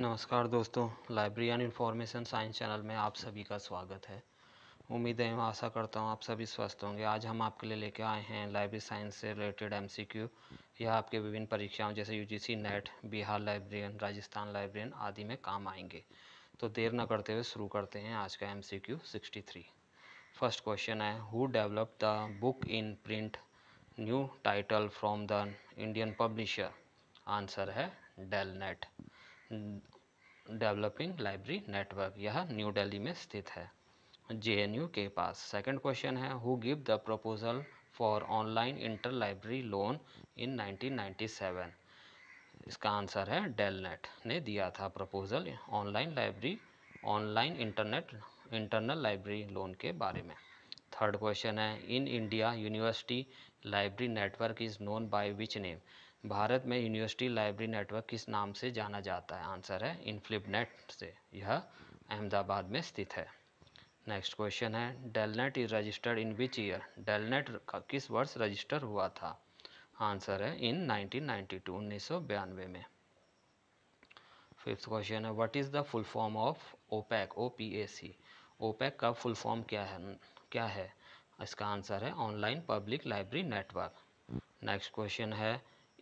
नमस्कार दोस्तों library and information science channel में आप सभी का स्वागत है उम्मीद है मैं आशा करता हूँ आप सभी स्वस्थ होंगे आज हम आपके लिए लेके आए हैं लाइब्रेरी साइंस से रिलेटेड एमसीक्यू यह आपके विभिन्न परीक्षाओं जैसे UGC NET Bihar librarian Rajasthan librarian आदि में काम आएंगे तो देर न करते हुए शुरू करते हैं आज का M C Q sixty three first question है who develop the book in print new title from the Indian publisher answer है DELNET developing library network यह न्यू दिल्ली में स्थित है जे के पास सेकंड क्वेश्चन है who give the proposal for online inter library loan in 1997 इसका आंसर है नेट ने दिया था proposal online library online internet internal library loan के बारे में थर्ड क्वेश्चन है in India university library network is known by which name Bharat में यूनिवर्सिटी लाइब्रेरी नेटवर्क किस नाम से जाना जाता है आंसर है इनफ्लिपनेट से यह अहमदाबाद में स्थित है नेक्स्ट क्वेश्चन है DELNET is registered in which year DELNET किस वर्ष रजिस्टर हुआ था आंसर है इन 1992 1992 में फिफ्थ क्वेश्चन है what is the full form of OPAC O P A C OPAC का फुल फॉर्म क्या है क्या है इसका आंसर है online public library network next question है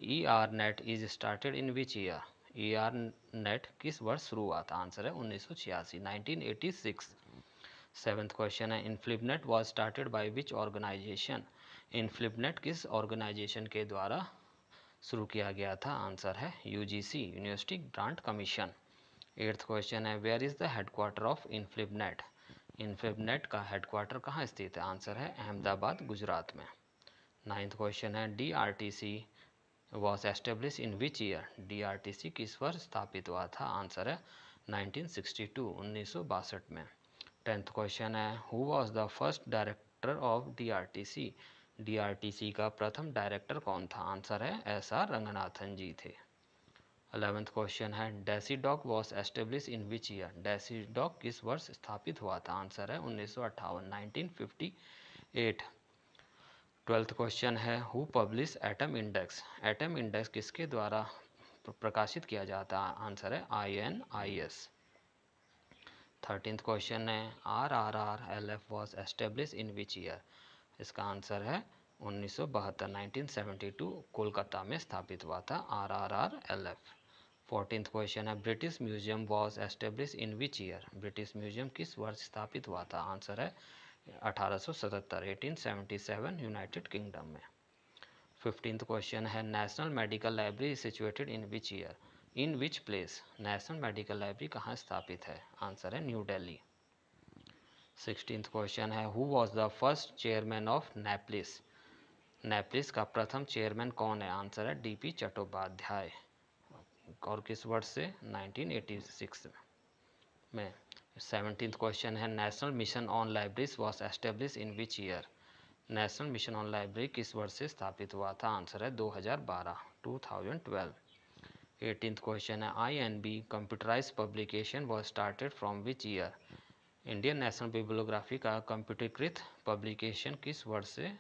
E R net is started in which year E R net किस वर्ष शुरू हुआ था आंसर है उन्नीस सौ छियासी nineteen eighty six seventh question है INFLIBNET was started by which organization INFLIBNET किस ऑर्गेनाइजेशन के द्वारा शुरू किया गया था आंसर है U G C university grants commission eighth question है where is the headquarter of INFLIBNET INFLIBNET का हेडक्वार्टर कहाँ स्थित है आंसर है अहमदाबाद गुजरात में नाइन्थ क्वेश्चन है D R T C was establish in which year C किस वर्ष स्थापित हुआ था आंसर है 1962 सिक्सटी में टेंथ क्वेश्चन है who was the first director of T DRTC का प्रथम डायरेक्टर कौन था आंसर है एस आर रंगनाथन जी थे अलेवेंथ क्वेश्चन है DESIDOC was establish in which year DESIDOC किस वर्ष स्थापित हुआ था आंसर है उन्नीस सौ अट्ठावन ट्वेल्थ क्वेश्चन है who publish atom index atom index किसके द्वारा प्रकाशित किया जाता है आंसर है I N I S thirteenth question है R R R L F was establish in which year इसका आंसर है उन्नीस सौ बहत्तर नाइनटीन सेवेंटी टू कोलकाता में स्थापित हुआ था R R R L F fourteen question है British Museum was establish in which year British Museum किस वर्ष स्थापित हुआ था आंसर है 1877 यूनाइटेड किंगडम में फिफ्टींथ क्वेश्चन है National Medical Library situated in which year in which place National Medical Library कहाँ स्थापित है आंसर है न्यू डेली सिक्सटीन क्वेश्चन है who was the first chairman of NAPLIS NAPLIS का प्रथम चेयरमैन कौन है आंसर है डी पी चट्टोपाध्याय और किस वर्ष से 1986 में सेवनटीन क्वेश्चन है National Mission on Libraries was establish in which year National Mission on Library किस वर्ष से स्थापित हुआ था आंसर है 2012 ट्वेल्व एटीन क्वेश्चन है I N B computerize publication was started from which year Indian National Bibliography का कंप्यूटरीकृत पब्लिकेशन किस वर्ष से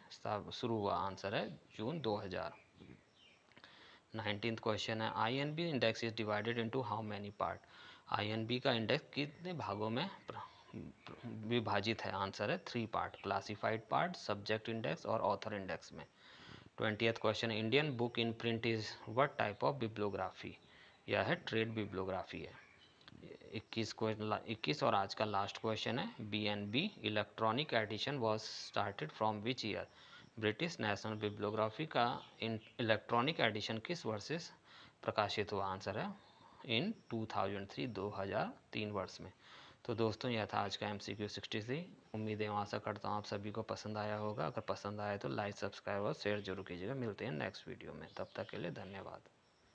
शुरू हुआ आंसर है जून दो हज़ार नाइनटीन क्वेश्चन है I N B index is divided into how many part I N B का इंडेक्स कितने भागों में विभाजित है आंसर है three part classified part subject index और ऑथर इंडेक्स में twentieth question Indian book in print is what type of bibliography यह है ट्रेड बिब्लोग्राफी है इक्कीस क्वेश्चन इक्कीस और आज का लास्ट क्वेश्चन है B N B electronic edition was started from which year British National Bibliography का इन इलेक्ट्रॉनिक एडिशन किस वर्ष से प्रकाशित हुआ आंसर है इन 2003 2003 वर्ष में तो दोस्तों यह था आज का M C Q sixty three उम्मीद है वहाँ से करता हूँ आप सभी को पसंद आया होगा अगर पसंद आया तो लाइक सब्सक्राइब और शेयर जरूर कीजिएगा मिलते हैं नेक्स्ट वीडियो में तब तक के लिए धन्यवाद